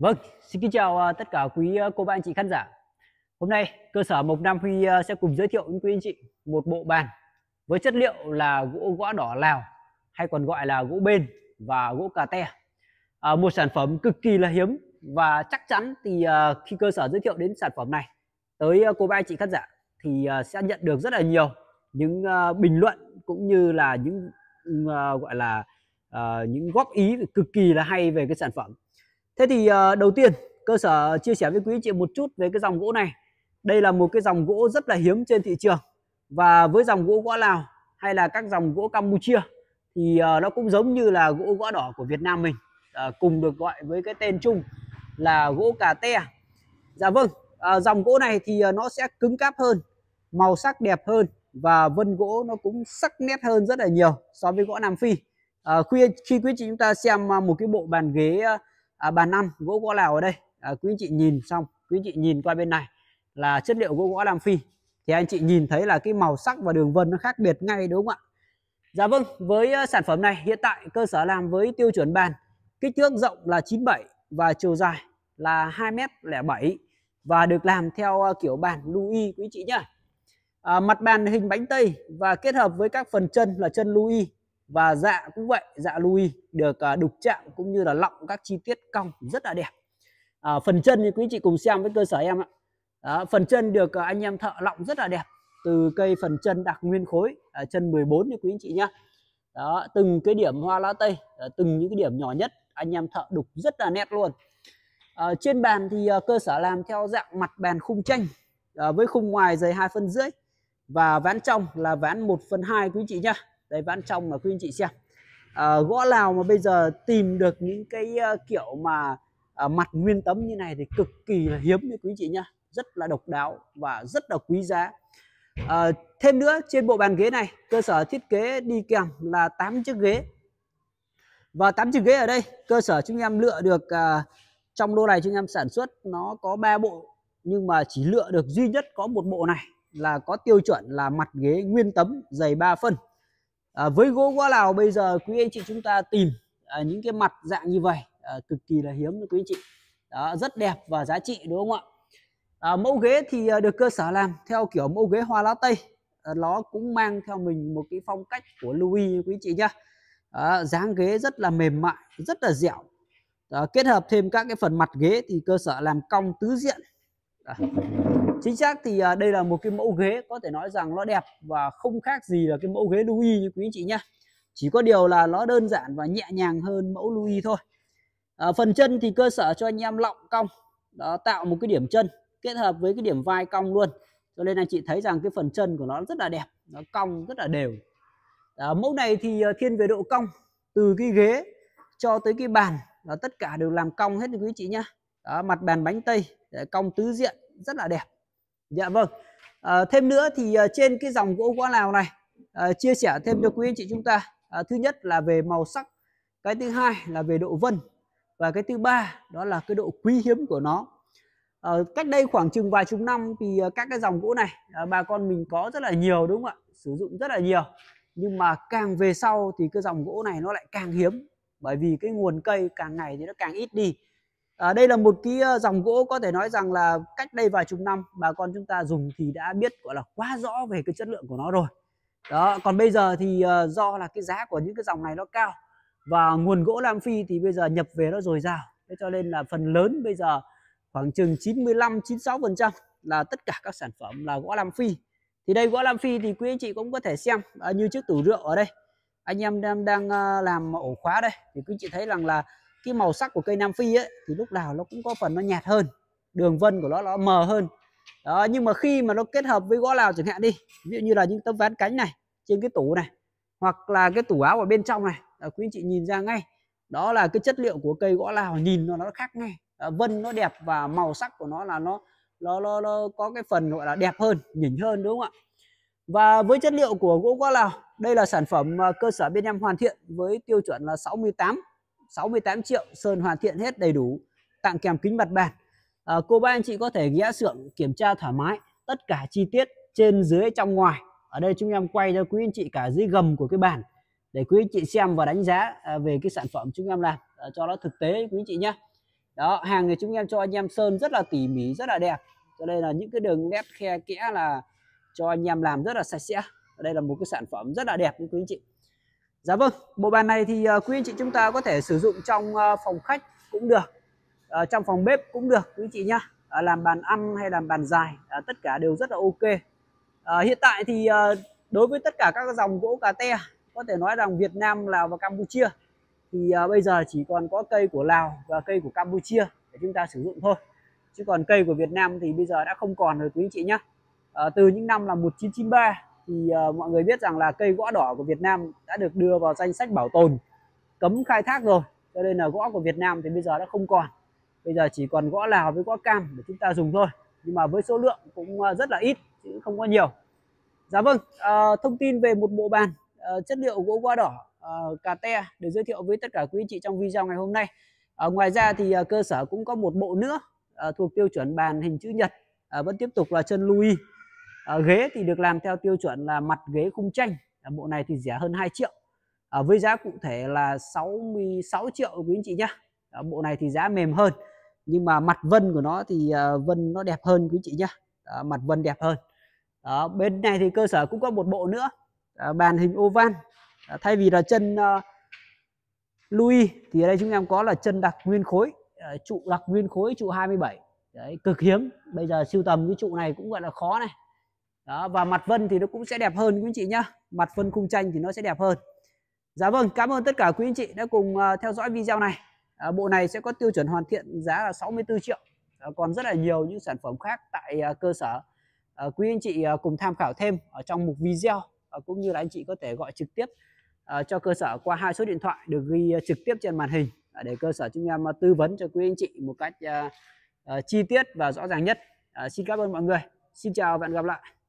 Vâng, xin kính chào à, tất cả quý à, cô bác anh chị khán giả. Hôm nay cơ sở Mộc Nam Huy à, sẽ cùng giới thiệu đến quý anh chị một bộ bàn với chất liệu là gỗ gõ đỏ Lào hay còn gọi là gỗ bên và gỗ cà te. À, một sản phẩm cực kỳ là hiếm và chắc chắn thì à, khi cơ sở giới thiệu đến sản phẩm này tới cô bác anh chị khán giả thì à, sẽ nhận được rất là nhiều những à, bình luận cũng như là những à, gọi là à, những góp ý cực kỳ là hay về cái sản phẩm Thế thì uh, đầu tiên cơ sở chia sẻ với quý chị một chút về cái dòng gỗ này. Đây là một cái dòng gỗ rất là hiếm trên thị trường và với dòng gỗ gõ Lào hay là các dòng gỗ Campuchia thì uh, nó cũng giống như là gỗ gõ đỏ của Việt Nam mình uh, cùng được gọi với cái tên chung là gỗ cà te. Dạ vâng, uh, dòng gỗ này thì uh, nó sẽ cứng cáp hơn, màu sắc đẹp hơn và vân gỗ nó cũng sắc nét hơn rất là nhiều so với gỗ Nam Phi. À, khi khi quý chị chúng ta xem một cái bộ bàn ghế à, bàn năm gỗ gõ lào ở đây à, quý anh chị nhìn xong quý anh chị nhìn qua bên này là chất liệu gỗ gõ Nam Phi thì anh chị nhìn thấy là cái màu sắc và đường vân nó khác biệt ngay đúng không ạ Dạ vâng với ờ, sản phẩm này hiện tại cơ sở làm với tiêu chuẩn bàn kích thước rộng là 97 và chiều dài là 2m07 và được làm theo ờ, kiểu bàn Louis quý chị nhá à, mặt bàn hình bánh tây và kết hợp với các phần chân là chân Louis và dạ cũng vậy dạ Louis được à, đục chạm cũng như là lọng các chi tiết cong rất là đẹp à, phần chân thì quý chị cùng xem với cơ sở em ạ à, phần chân được à, anh em thợ lọng rất là đẹp từ cây phần chân đặc nguyên khối à, chân 14 như quý anh chị nhá đó từng cái điểm hoa lá tây à, từng những cái điểm nhỏ nhất anh em thợ đục rất là nét luôn à, trên bàn thì à, cơ sở làm theo dạng mặt bàn khung tranh à, với khung ngoài dày hai phân rưỡi và ván trong là ván 1 phần hai quý chị nhá đây vãn trong mà quý anh chị xem à, gõ lào mà bây giờ tìm được những cái ờ, kiểu mà uh, mặt nguyên tấm như này thì cực kỳ là hiếm như quý anh chị nhá rất là độc đáo và rất là quý giá à, thêm nữa trên bộ bàn ghế này cơ sở thiết kế đi kèm là 8 chiếc ghế và 8 chiếc ghế ở đây cơ sở chúng em lựa được uh, trong lô này chúng em sản xuất nó có 3 bộ nhưng mà chỉ lựa được duy nhất có một bộ này là có tiêu chuẩn là mặt ghế nguyên tấm dày 3 phân à, với gỗ gõ lào bây giờ quý anh chị chúng ta tìm à, những cái mặt dạng như vậy à, cực kỳ là hiếm quý anh chị đó, rất đẹp và giá trị đúng không ạ à, mẫu ghế thì à, được cơ sở làm theo kiểu mẫu ghế hoa lá tây à, nó cũng mang theo mình một cái phong cách của Louis quý anh chị nhá à, dáng ghế rất là mềm mại rất là dẻo à, kết hợp thêm các cái phần mặt ghế thì cơ sở làm cong tứ diện à chính xác thì à, đây là một cái mẫu ghế có thể nói rằng nó đẹp và không khác gì là cái mẫu ghế Louis như quý anh chị nhé chỉ có điều là nó đơn giản và nhẹ nhàng hơn mẫu Louis thôi à, phần chân thì cơ sở cho anh em lọng cong đó, tạo một cái điểm chân kết hợp với cái điểm vai cong luôn cho nên anh chị thấy rằng cái phần chân của nó rất là đẹp nó cong rất là đều à, mẫu này thì à, thiên về độ cong từ cái ghế cho tới cái bàn là tất cả đều làm cong hết quý chị nhá mặt bàn bánh tây cong tứ diện rất là đẹp dạ vâng à, thêm nữa thì ờ, trên cái dòng gỗ gỗ lào này à, chia sẻ thêm cho quý anh chị chúng ta à, thứ nhất là về màu sắc cái thứ hai là về độ vân và cái thứ ba đó là cái độ quý hiếm của nó à, cách đây khoảng chừng vài chục năm thì các cái dòng gỗ này à, bà con mình có rất là nhiều đúng không ạ sử dụng rất là nhiều nhưng mà càng về sau thì cái dòng gỗ này nó lại càng hiếm bởi vì cái nguồn cây càng ngày thì nó càng ít đi À, đây là một cái ờ, dòng gỗ có thể nói rằng là cách đây vài chục năm bà con chúng ta dùng thì đã biết gọi là quá rõ về cái chất lượng của nó rồi. Đó, còn bây giờ thì ờ, do là cái giá của những cái dòng này nó cao và nguồn gỗ Nam Phi thì bây giờ nhập về nó dồi dào. Thế cho nên là phần lớn bây giờ khoảng chừng 95 96% là tất cả các sản phẩm là gỗ Nam Phi. Thì đây gỗ Nam Phi thì quý anh chị cũng có thể xem như chiếc tủ rượu ở đây. Anh em đang đang làm ổ khóa đây thì quý anh chị thấy rằng là cái màu sắc của cây Nam Phi ấy thì lúc nào nó cũng có phần nó nhạt hơn đường vân của nó nó mờ hơn đó nhưng mà khi mà nó kết hợp với gõ lào chẳng hạn đi ví dụ như là những tấm ván cánh này trên cái tủ này hoặc là cái tủ áo ở bên trong này à, quý anh chị nhìn ra ngay đó là cái chất liệu của cây gõ lào nhìn nó nó khác ngay à, vân nó đẹp và màu sắc của nó là nó nó, nó nó có cái phần gọi là đẹp hơn nhỉnh hơn đúng không ạ và với chất liệu của gỗ gõ lào đây là sản phẩm à, cơ sở bên em hoàn thiện với tiêu chuẩn là 68 68 triệu sơn hoàn thiện hết đầy đủ tặng kèm kính mặt bàn à, cô bác anh chị có thể ghé xưởng kiểm tra thoải mái tất cả chi tiết trên dưới trong ngoài ở đây chúng em quay cho quý anh chị cả dưới gầm của cái bàn để quý anh chị xem và đánh giá à, về cái sản phẩm chúng em làm à, cho nó thực tế quý anh chị nhé đó hàng thì chúng em cho anh em sơn rất là tỉ mỉ rất là đẹp cho đây là những cái đường nét khe kẽ là cho anh em làm rất là sạch sẽ đây là một cái sản phẩm rất là đẹp quý anh chị Dạ vâng, bộ bàn này thì ờ, quý anh chị chúng ta có thể sử dụng trong ờ, phòng khách cũng được, ờ, trong phòng bếp cũng được quý anh chị nhá. Làm bàn ăn hay làm bàn dài, tất cả đều rất là ok. Hiện tại thì đối với tất cả các dòng gỗ cà te, có thể nói rằng Việt Nam, Lào và Campuchia, thì bây giờ chỉ còn có cây của Lào và cây của Campuchia để chúng ta sử dụng thôi. Chứ còn cây của Việt Nam thì bây giờ đã không còn rồi quý anh chị nhá. Từ những năm là 1993 thì uh, mọi người biết rằng là cây gõ đỏ của Việt Nam đã được đưa vào danh sách bảo tồn cấm khai thác rồi cho nên là gõ của Việt Nam thì bây giờ đã không còn bây giờ chỉ còn gõ Lào với gõ Cam để chúng ta dùng thôi nhưng mà với số lượng cũng ờ, rất là ít chứ không có nhiều Dạ vâng, à, thông tin về một bộ bàn à, chất liệu gỗ hoa đỏ à, cà te được giới thiệu với tất cả quý chị trong video ngày hôm nay. À, ngoài ra thì à, cơ sở cũng có một bộ nữa à, thuộc tiêu chuẩn bàn hình chữ nhật à, vẫn tiếp tục là chân Louis à, ghế thì được làm theo tiêu chuẩn là mặt ghế khung tranh à, bộ này thì rẻ hơn 2 triệu à, với giá cụ thể là 66 triệu quý anh chị nhé à, ờ, bộ này thì giá mềm hơn nhưng mà mặt vân của nó thì à, vân nó đẹp hơn quý anh chị nhé à, mặt vân đẹp hơn à, bên này thì cơ sở cũng có một bộ nữa à, bàn hình oval à, thay vì là chân à, Louis thì ở đây chúng em có là chân đặc nguyên khối trụ đặc nguyên khối trụ 27 đấy cực hiếm bây giờ siêu tầm cái trụ này cũng gọi là khó này đó và mặt vân thì nó cũng sẽ đẹp hơn quý anh chị nhá mặt vân khung tranh thì nó sẽ đẹp hơn dạ vâng cảm ơn tất cả quý anh chị đã cùng à, theo dõi video này à, bộ này sẽ có tiêu chuẩn hoàn thiện giá là 64 triệu à, còn rất là nhiều những sản phẩm khác tại à, cơ sở à, quý anh chị à, cùng tham khảo thêm ở trong mục video à, cũng như là anh chị có thể gọi trực tiếp à, cho cơ sở qua hai số điện thoại được ghi à, trực tiếp trên màn hình à, để cơ sở chúng em à, tư vấn cho quý anh chị một cách à, à, chi tiết và rõ ràng nhất à, xin cảm ơn mọi người xin chào và hẹn gặp lại